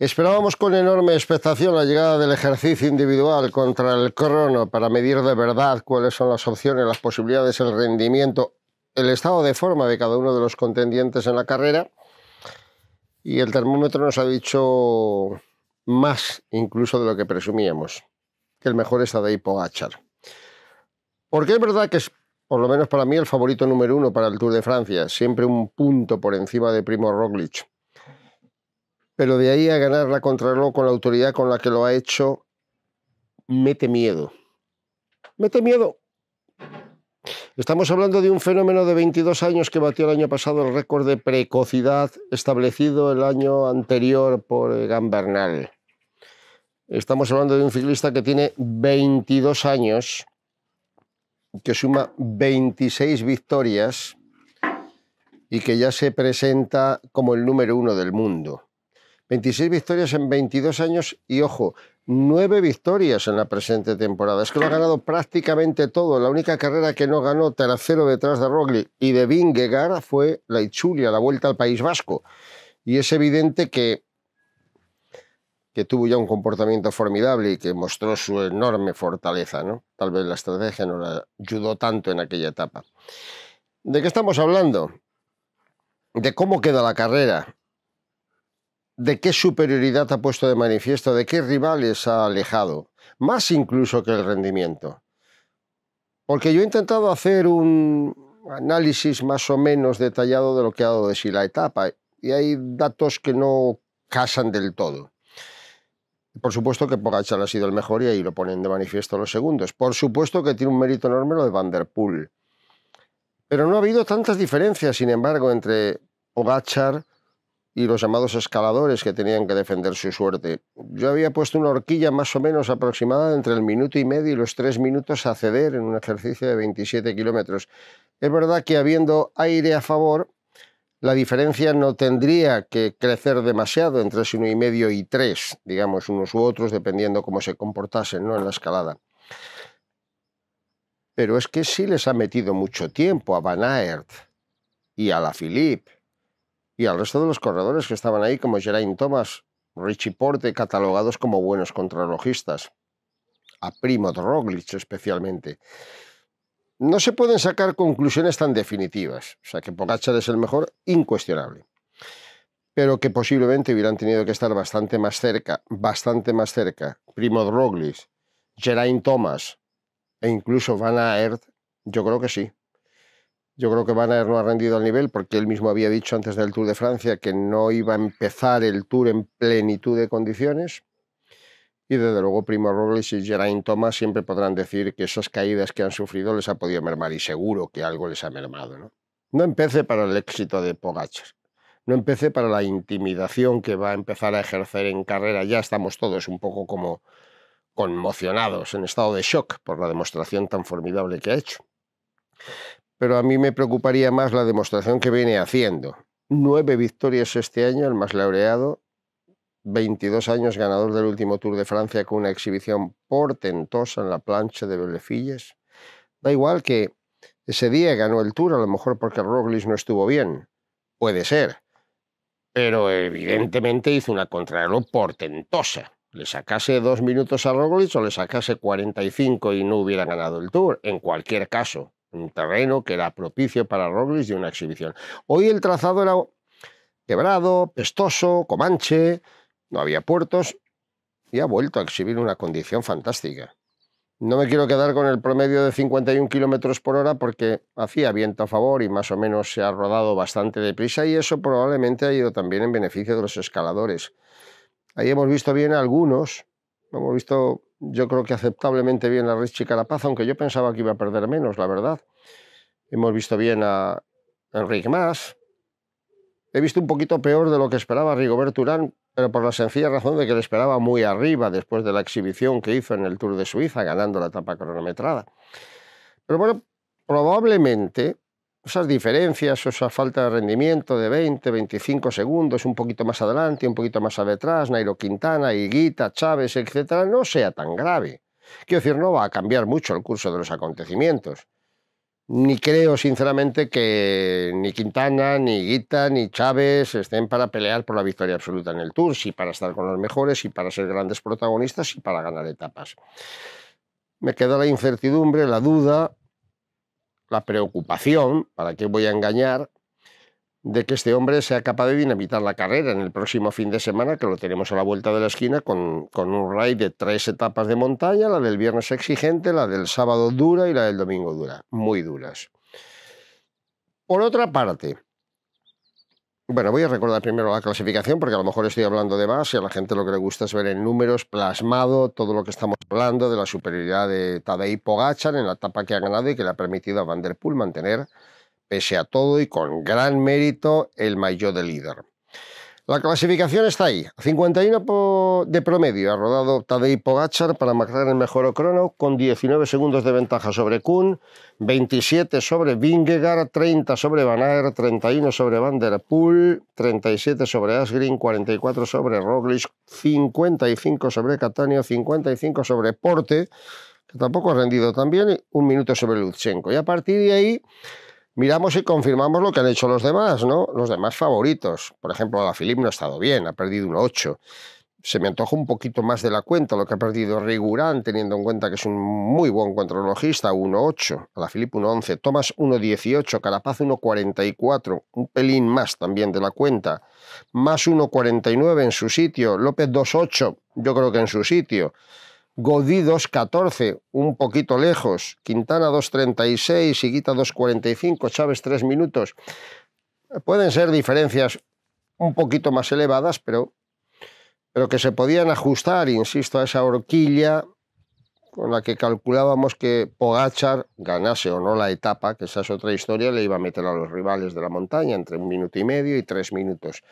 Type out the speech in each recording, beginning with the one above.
Esperábamos con enorme expectación la llegada del ejercicio individual contra el crono para medir de verdad cuáles son las opciones, las posibilidades, el rendimiento, el estado de forma de cada uno de los contendientes en la carrera. Y el termómetro nos ha dicho más incluso de lo que presumíamos, que el mejor está de hipogachar. Porque es verdad que es, por lo menos para mí, el favorito número uno para el Tour de Francia, siempre un punto por encima de Primo Roglic pero de ahí a ganar la contrarreloj con la autoridad con la que lo ha hecho, mete miedo. Mete miedo. Estamos hablando de un fenómeno de 22 años que batió el año pasado el récord de precocidad establecido el año anterior por Gambernal. Estamos hablando de un ciclista que tiene 22 años, que suma 26 victorias y que ya se presenta como el número uno del mundo. 26 victorias en 22 años y, ojo, 9 victorias en la presente temporada. Es que lo ha ganado prácticamente todo. La única carrera que no ganó tercero detrás de Rogli y de Vingegaard fue la Ichulia, la Vuelta al País Vasco. Y es evidente que que tuvo ya un comportamiento formidable y que mostró su enorme fortaleza, ¿no? Tal vez la estrategia no la ayudó tanto en aquella etapa. ¿De qué estamos hablando? De cómo queda la carrera de qué superioridad ha puesto de manifiesto, de qué rivales ha alejado, más incluso que el rendimiento. Porque yo he intentado hacer un análisis más o menos detallado de lo que ha dado de sí la etapa y hay datos que no casan del todo. Por supuesto que pogachar ha sido el mejor y ahí lo ponen de manifiesto los segundos. Por supuesto que tiene un mérito enorme lo de Van Pero no ha habido tantas diferencias, sin embargo, entre Pogacar, y los llamados escaladores que tenían que defender su suerte. Yo había puesto una horquilla más o menos aproximada entre el minuto y medio y los tres minutos a ceder en un ejercicio de 27 kilómetros. Es verdad que habiendo aire a favor, la diferencia no tendría que crecer demasiado entre ese uno y medio y tres, digamos, unos u otros, dependiendo cómo se comportasen en la escalada. Pero es que sí les ha metido mucho tiempo a Van Aert y a la Philippe y al resto de los corredores que estaban ahí, como Geraint Thomas, Richie Porte, catalogados como buenos contrarrojistas. A Primo Roglic especialmente. No se pueden sacar conclusiones tan definitivas, o sea que Pogacar es el mejor, incuestionable. Pero que posiblemente hubieran tenido que estar bastante más cerca, bastante más cerca, Primo Roglic, Geraint Thomas e incluso Van Aert, yo creo que sí, yo creo que Banner no ha rendido al nivel porque él mismo había dicho antes del Tour de Francia que no iba a empezar el Tour en plenitud de condiciones. Y desde luego Primo Robles y Geraint Thomas siempre podrán decir que esas caídas que han sufrido les ha podido mermar y seguro que algo les ha mermado. No, no empecé para el éxito de Pogachar. No empecé para la intimidación que va a empezar a ejercer en carrera. Ya estamos todos un poco como conmocionados, en estado de shock por la demostración tan formidable que ha hecho pero a mí me preocuparía más la demostración que viene haciendo. Nueve victorias este año, el más laureado, 22 años ganador del último Tour de Francia con una exhibición portentosa en la plancha de Belefilles. Da igual que ese día ganó el Tour, a lo mejor porque Roglic no estuvo bien. Puede ser. Pero evidentemente hizo una contrarreloj portentosa. Le sacase dos minutos a Roglic o le sacase 45 y no hubiera ganado el Tour, en cualquier caso un terreno que era propicio para Robles y una exhibición. Hoy el trazado era quebrado, pestoso, comanche, no había puertos y ha vuelto a exhibir una condición fantástica. No me quiero quedar con el promedio de 51 kilómetros por hora porque hacía viento a favor y más o menos se ha rodado bastante deprisa y eso probablemente ha ido también en beneficio de los escaladores. Ahí hemos visto bien algunos, hemos visto yo creo que aceptablemente bien a Richie Carapaz, aunque yo pensaba que iba a perder menos, la verdad. Hemos visto bien a Enrique más He visto un poquito peor de lo que esperaba Rigobert Urán, pero por la sencilla razón de que le esperaba muy arriba después de la exhibición que hizo en el Tour de Suiza, ganando la etapa cronometrada. Pero bueno, probablemente esas diferencias, esa falta de rendimiento de 20, 25 segundos, un poquito más adelante, un poquito más detrás, Nairo Quintana, Higuita, Chávez, etcétera, no sea tan grave. Quiero decir, no va a cambiar mucho el curso de los acontecimientos. Ni creo, sinceramente, que ni Quintana, ni Higuita, ni Chávez estén para pelear por la victoria absoluta en el Tour, si para estar con los mejores, y para ser grandes protagonistas, y para ganar etapas. Me queda la incertidumbre, la duda, la preocupación, ¿para qué voy a engañar?, de que este hombre sea capaz de dinamitar la carrera en el próximo fin de semana, que lo tenemos a la vuelta de la esquina, con, un raid de tres etapas de montaña, la del viernes exigente, la del sábado dura y la del domingo dura, muy duras. Por otra parte, bueno, voy a recordar primero la clasificación porque a lo mejor estoy hablando de más y a la gente lo que le gusta es ver en números plasmado todo lo que estamos hablando de la superioridad de Tadej Pogacar en la etapa que ha ganado y que le ha permitido a Van Der Poel mantener, pese a todo y con gran mérito, el maillot de líder. La clasificación está ahí. 51 de promedio ha rodado Tadej Pogacar para marcar el mejor crono con 19 segundos de ventaja sobre Kuhn, 27 sobre Vingegaard, 30 sobre Van Aert, 31 sobre Van Der Poel, 37 sobre Asgreen, 44 sobre Roglic, 55 sobre Catania, 55 sobre Porte, que tampoco ha rendido tan bien, y un minuto sobre Lutsenko. Y a partir de ahí miramos y confirmamos lo que han hecho los demás, ¿no? Los demás favoritos. Por ejemplo, la Filip no ha estado bien, ha perdido 1.8, Se me antoja un poquito más de la cuenta lo que ha perdido Rigurán, teniendo en cuenta que es un muy buen contrarrelojista, 1.8, 8 A la Filip 1-11. Tomás Carapaz 1.44, Un pelín más también de la cuenta. Más 1.49 en su sitio. López 2.8, Yo creo que en su sitio. Godí 2.14, un poquito lejos, Quintana 2.36, Higuita 2.45, Chávez 3 minutos. Pueden ser diferencias un poquito más elevadas, pero, pero que se podían ajustar, insisto, a esa horquilla con la que calculábamos que Pogachar ganase o no la etapa, que esa es otra historia, le iba a meter a los rivales de la montaña entre un minuto y medio y tres minutos.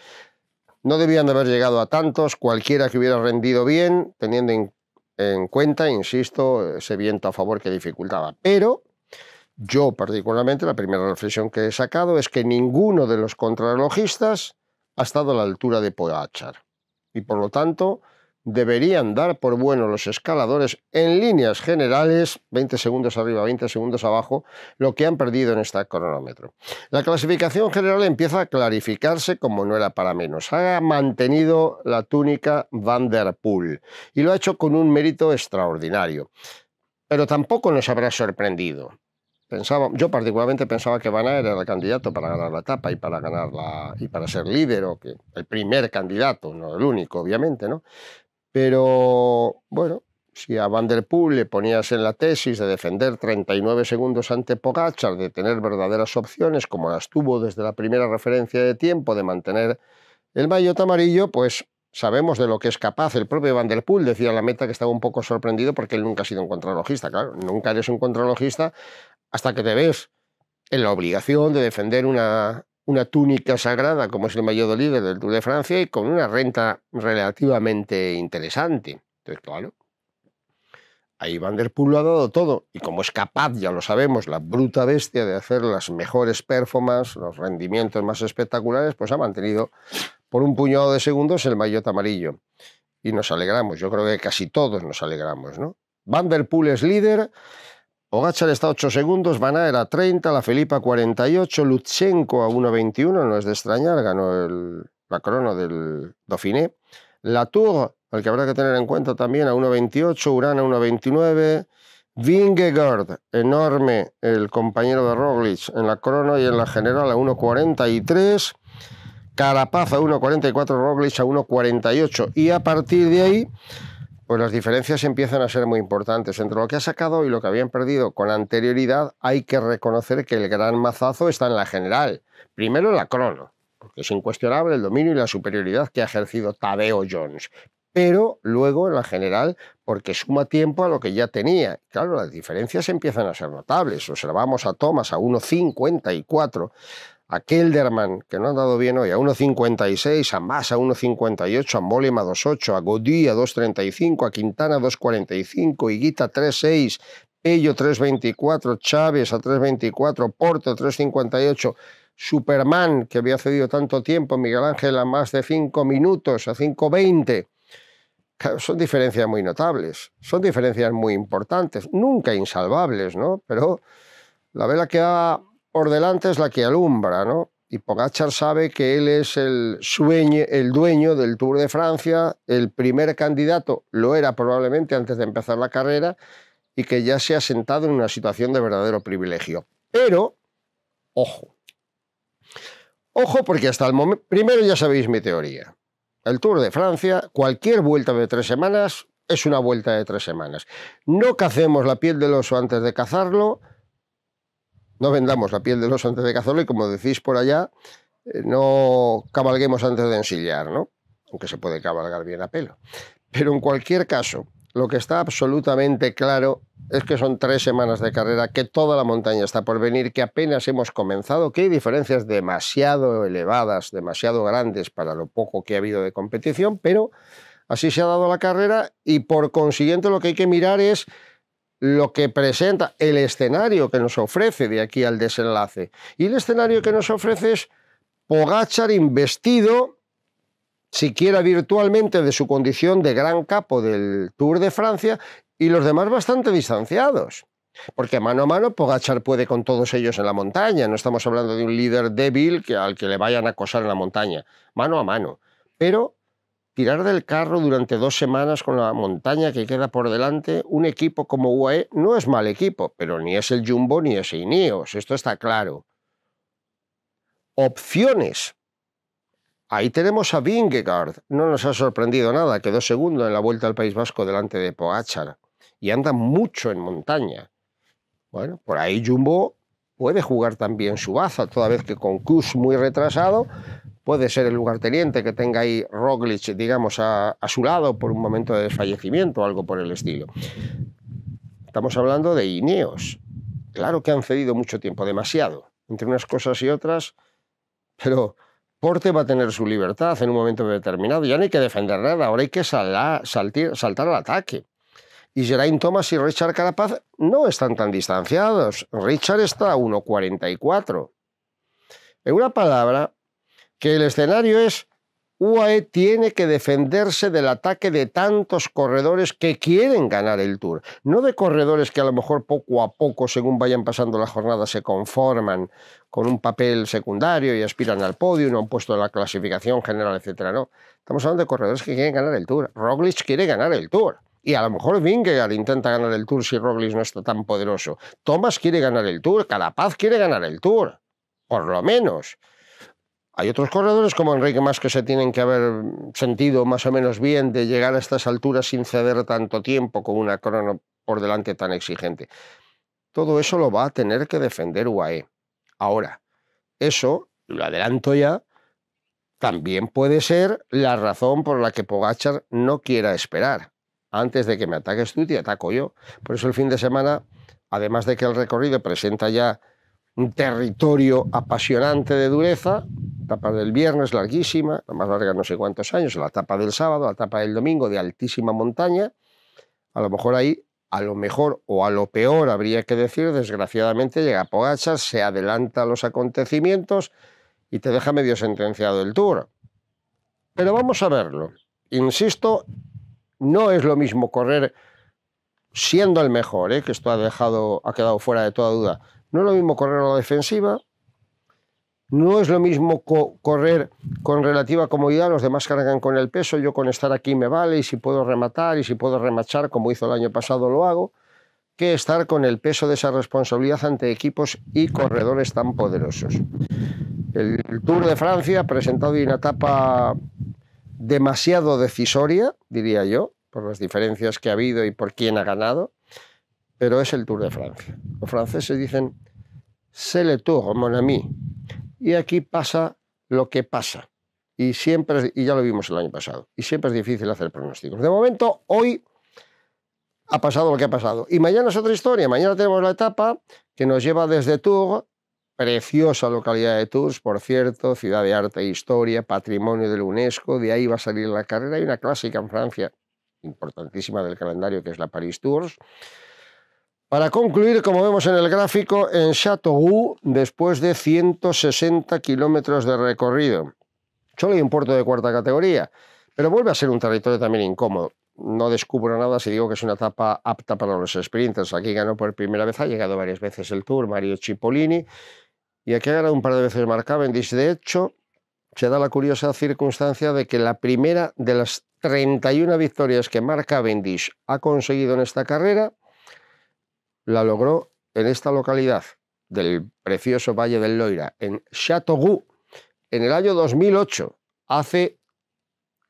No debían de haber llegado a tantos, cualquiera que hubiera rendido bien, teniendo en en cuenta, insisto, ese viento a favor que dificultaba. Pero yo particularmente, la primera reflexión que he sacado es que ninguno de los contrarrelojistas ha estado a la altura de Poachar. Y por lo tanto, deberían dar por bueno los escaladores en líneas generales, 20 segundos arriba, 20 segundos abajo, lo que han perdido en este cronómetro. La clasificación general empieza a clarificarse como no era para menos. Ha mantenido la túnica Van der Poel y lo ha hecho con un mérito extraordinario. Pero tampoco nos habrá sorprendido. Pensaba, yo particularmente pensaba que Van era el candidato para ganar la etapa y para y para ser líder que el primer candidato, no el único, obviamente, ¿no? Pero bueno, si a Van der Poel le ponías en la tesis de defender 39 segundos ante Pogachar, de tener verdaderas opciones, como las tuvo desde la primera referencia de tiempo, de mantener el maillot amarillo, pues sabemos de lo que es capaz. El propio Van der Poel decía la meta que estaba un poco sorprendido porque él nunca ha sido un contralogista. Claro, nunca eres un contralogista hasta que te ves en la obligación de defender una una túnica sagrada como es el maillot de del Tour de Francia y con una renta relativamente interesante. Entonces, claro, ahí Van der Poel lo ha dado todo y como es capaz, ya lo sabemos, la bruta bestia de hacer las mejores performances, los rendimientos más espectaculares, pues ha mantenido por un puñado de segundos el maillot amarillo. Y nos alegramos, yo creo que casi todos nos alegramos, ¿no? Van der Poel es líder, Pogachar está a 8 segundos, Banaer a 30, la Felipa a 48, Lutsenko a 1.21, no es de extrañar, ganó el, la crono del Dauphiné. Latour, al que habrá que tener en cuenta también, a 1.28, Urán a 1.29. Vingegaard, enorme el compañero de Roglic en la crono y en la general a 1.43. Carapaz a 1.44, Roglic a 1.48. Y a partir de ahí pues las diferencias empiezan a ser muy importantes. Entre lo que ha sacado y lo que habían perdido con anterioridad, hay que reconocer que el gran mazazo está en la general. Primero en la crono, porque es incuestionable el dominio y la superioridad que ha ejercido Tadeo Jones. Pero luego en la general, porque suma tiempo a lo que ya tenía. Claro, las diferencias empiezan a ser notables. Observamos a Thomas a 1.54 a Kelderman, que no ha dado bien hoy, a 1.56, a Massa a 1.58, a Molema a 2.8, a Godí a 2.35, a Quintana a 2.45, Higuita 3.6, Pello 3.24, Chávez a 3.24, Porto 3.58, Superman, que había cedido tanto tiempo, Miguel Ángel a más de 5 minutos, a 5.20. Son diferencias muy notables, son diferencias muy importantes, nunca insalvables, ¿no? Pero la vela ha por delante es la que alumbra, ¿no? Y Pogachar sabe que él es el, sueño, el dueño del Tour de Francia, el primer candidato, lo era probablemente antes de empezar la carrera, y que ya se ha sentado en una situación de verdadero privilegio. Pero, ojo, ojo porque hasta el momento, primero ya sabéis mi teoría, el Tour de Francia, cualquier vuelta de tres semanas es una vuelta de tres semanas. No cacemos la piel del oso antes de cazarlo, no vendamos la piel del oso antes de cazarlo y como decís por allá, eh, no cabalguemos antes de ensillar, ¿no? Aunque se puede cabalgar bien a pelo. Pero en cualquier caso, lo que está absolutamente claro es que son tres semanas de carrera, que toda la montaña está por venir, que apenas hemos comenzado, que hay diferencias demasiado elevadas, demasiado grandes para lo poco que ha habido de competición, pero así se ha dado la carrera y por consiguiente lo que hay que mirar es lo que presenta, el escenario que nos ofrece de aquí al desenlace. Y el escenario que nos ofrece es Pogachar investido, siquiera virtualmente, de su condición de gran capo del Tour de Francia y los demás bastante distanciados. Porque mano a mano Pogachar puede con todos ellos en la montaña, no estamos hablando de un líder débil que, al que le vayan a acosar en la montaña, mano a mano. Pero tirar del carro durante dos semanas con la montaña que queda por delante, un equipo como UAE no es mal equipo, pero ni es el Jumbo ni es Ineos, esto está claro. Opciones. Ahí tenemos a Vingegaard. No nos ha sorprendido nada, quedó segundo en la Vuelta al País Vasco delante de Poachar Y anda mucho en montaña. Bueno, por ahí Jumbo puede jugar también su baza, toda vez que con Kus muy retrasado, puede ser el lugarteniente que tenga ahí Roglic, digamos, a, su lado por un momento de desfallecimiento o algo por el estilo. Estamos hablando de Ineos. Claro que han cedido mucho tiempo, demasiado, entre unas cosas y otras, pero Porte va a tener su libertad en un momento determinado. Ya no hay que defender nada, ahora hay que saltar al ataque. Y Geraint Thomas y Richard Carapaz no están tan distanciados. Richard está a 1.44. En una palabra, que el escenario es UAE tiene que defenderse del ataque de tantos corredores que quieren ganar el Tour, no de corredores que a lo mejor poco a poco, según vayan pasando la jornada, se conforman con un papel secundario y aspiran al podio, no han puesto la clasificación general, etcétera. No, estamos hablando de corredores que quieren ganar el Tour. Roglic quiere ganar el Tour. Y a lo mejor Vingegaard intenta ganar el Tour si Roglic no está tan poderoso. Thomas quiere ganar el Tour, Carapaz quiere ganar el Tour, por lo menos. Hay otros corredores como Enrique Más que se tienen que haber sentido más o menos bien de llegar a estas alturas sin ceder tanto tiempo con una crono por delante tan exigente. Todo eso lo va a tener que defender UAE. Ahora, eso, lo adelanto ya, también puede ser la razón por la que Pogachar no quiera esperar. Antes de que me ataques tú, te ataco yo. Por eso el fin de semana, además de que el recorrido presenta ya un territorio apasionante de dureza, etapa del viernes larguísima, la más larga no sé cuántos años, la etapa del sábado, la etapa del domingo de altísima montaña. A lo mejor ahí, a lo mejor o a lo peor habría que decir, desgraciadamente llega Pogachar, se adelanta los acontecimientos y te deja medio sentenciado el Tour. Pero vamos a verlo. Insisto, no es lo mismo correr siendo el mejor, ¿eh? que esto ha, dejado, ha quedado fuera de toda duda. No es lo mismo correr a la defensiva no es lo mismo correr con relativa comodidad, los demás cargan con el peso, yo con estar aquí me vale y si puedo rematar y si puedo remachar, como hizo el año pasado, lo hago, que estar con el peso de esa responsabilidad ante equipos y corredores tan poderosos. El Tour de Francia ha presentado una etapa demasiado decisoria, diría yo, por las diferencias que ha habido y por quién ha ganado, pero es el Tour de Francia. Los franceses dicen, c'est le Tour, mon ami, y aquí pasa lo que pasa. Y siempre, y ya lo vimos el año pasado, y siempre es difícil hacer pronósticos. De momento, hoy ha pasado lo que ha pasado. Y mañana es otra historia. Mañana tenemos la etapa que nos lleva desde Tours, preciosa localidad de Tours, por cierto, ciudad de arte e historia, patrimonio de UNESCO. De ahí va a salir la carrera. Hay una clásica en Francia importantísima del calendario que es la Paris Tours. Para concluir, como vemos en el gráfico, en Chateaugu, después de 160 kilómetros de recorrido, solo hay un puerto de cuarta categoría, pero vuelve a ser un territorio también incómodo. No descubro nada si digo que es una etapa apta para los sprinters. Aquí ganó por primera vez, ha llegado varias veces el Tour Mario Cipollini y aquí ha ganado un par de veces Mark Cavendish. De hecho, se da la curiosa circunstancia de que la primera de las 31 victorias que Mark Cavendish ha conseguido en esta carrera la logró en esta localidad del precioso Valle del Loira, en Chateauroux, en el año 2008, hace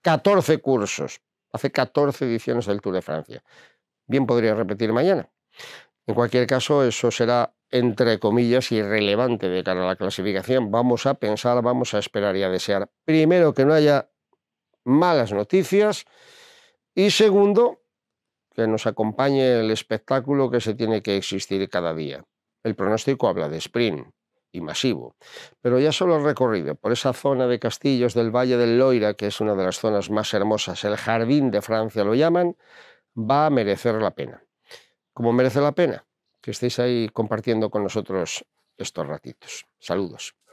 14 cursos, hace 14 ediciones del Tour de Francia. Bien podría repetir mañana. En cualquier caso, eso será, entre comillas, irrelevante de cara a la clasificación. Vamos a pensar, vamos a esperar y a desear. Primero, que no haya malas noticias. Y segundo, que nos acompañe el espectáculo que se tiene que existir cada día. El pronóstico habla de sprint y masivo, pero ya solo el recorrido por esa zona de castillos del Valle del Loira, que es una de las zonas más hermosas, el jardín de Francia lo llaman, va a merecer la pena. Como merece la pena que estéis ahí compartiendo con nosotros estos ratitos. Saludos.